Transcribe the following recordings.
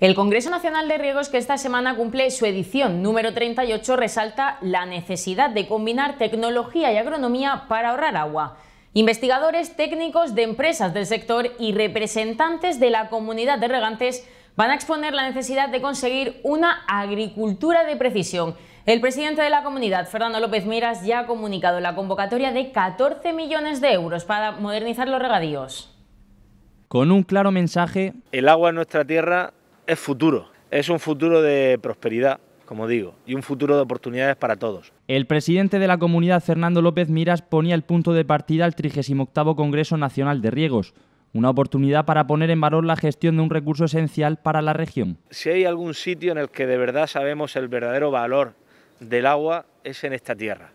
El Congreso Nacional de Riegos, que esta semana cumple su edición número 38, resalta la necesidad de combinar tecnología y agronomía para ahorrar agua. Investigadores, técnicos de empresas del sector y representantes de la comunidad de regantes van a exponer la necesidad de conseguir una agricultura de precisión. El presidente de la comunidad, Fernando López Miras, ya ha comunicado la convocatoria de 14 millones de euros para modernizar los regadíos. Con un claro mensaje... El agua en nuestra tierra es futuro, es un futuro de prosperidad, como digo, y un futuro de oportunidades para todos. El presidente de la comunidad, Fernando López Miras, ponía el punto de partida al 38 Congreso Nacional de Riegos, una oportunidad para poner en valor la gestión de un recurso esencial para la región. Si hay algún sitio en el que de verdad sabemos el verdadero valor del agua, es en esta tierra.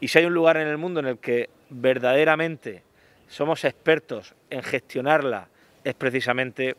Y si hay un lugar en el mundo en el que verdaderamente somos expertos en gestionarla, es precisamente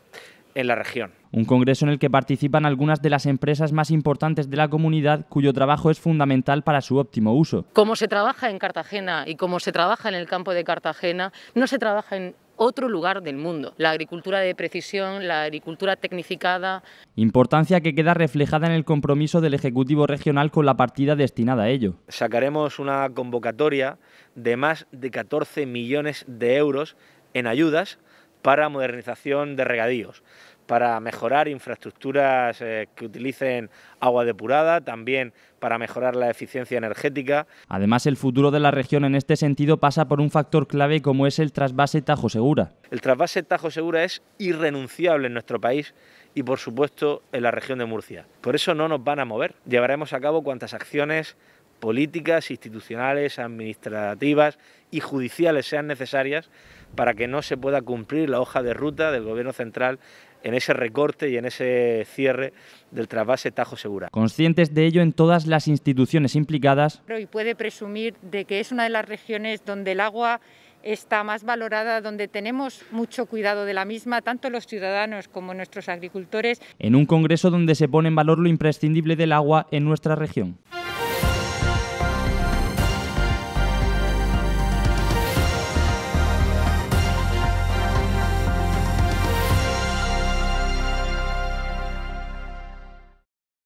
en la región. Un congreso en el que participan algunas de las empresas más importantes de la comunidad cuyo trabajo es fundamental para su óptimo uso. Como se trabaja en Cartagena y como se trabaja en el campo de Cartagena, no se trabaja en otro lugar del mundo. La agricultura de precisión, la agricultura tecnificada. Importancia que queda reflejada en el compromiso del Ejecutivo Regional con la partida destinada a ello. Sacaremos una convocatoria de más de 14 millones de euros en ayudas para modernización de regadíos, para mejorar infraestructuras eh, que utilicen agua depurada, también para mejorar la eficiencia energética. Además, el futuro de la región en este sentido pasa por un factor clave como es el trasvase Tajo Segura. El trasvase Tajo Segura es irrenunciable en nuestro país y, por supuesto, en la región de Murcia. Por eso no nos van a mover. Llevaremos a cabo cuantas acciones políticas, institucionales, administrativas y judiciales sean necesarias para que no se pueda cumplir la hoja de ruta del Gobierno central en ese recorte y en ese cierre del trasvase Tajo Segura. Conscientes de ello en todas las instituciones implicadas. Y puede presumir de que es una de las regiones donde el agua está más valorada, donde tenemos mucho cuidado de la misma, tanto los ciudadanos como nuestros agricultores. En un congreso donde se pone en valor lo imprescindible del agua en nuestra región.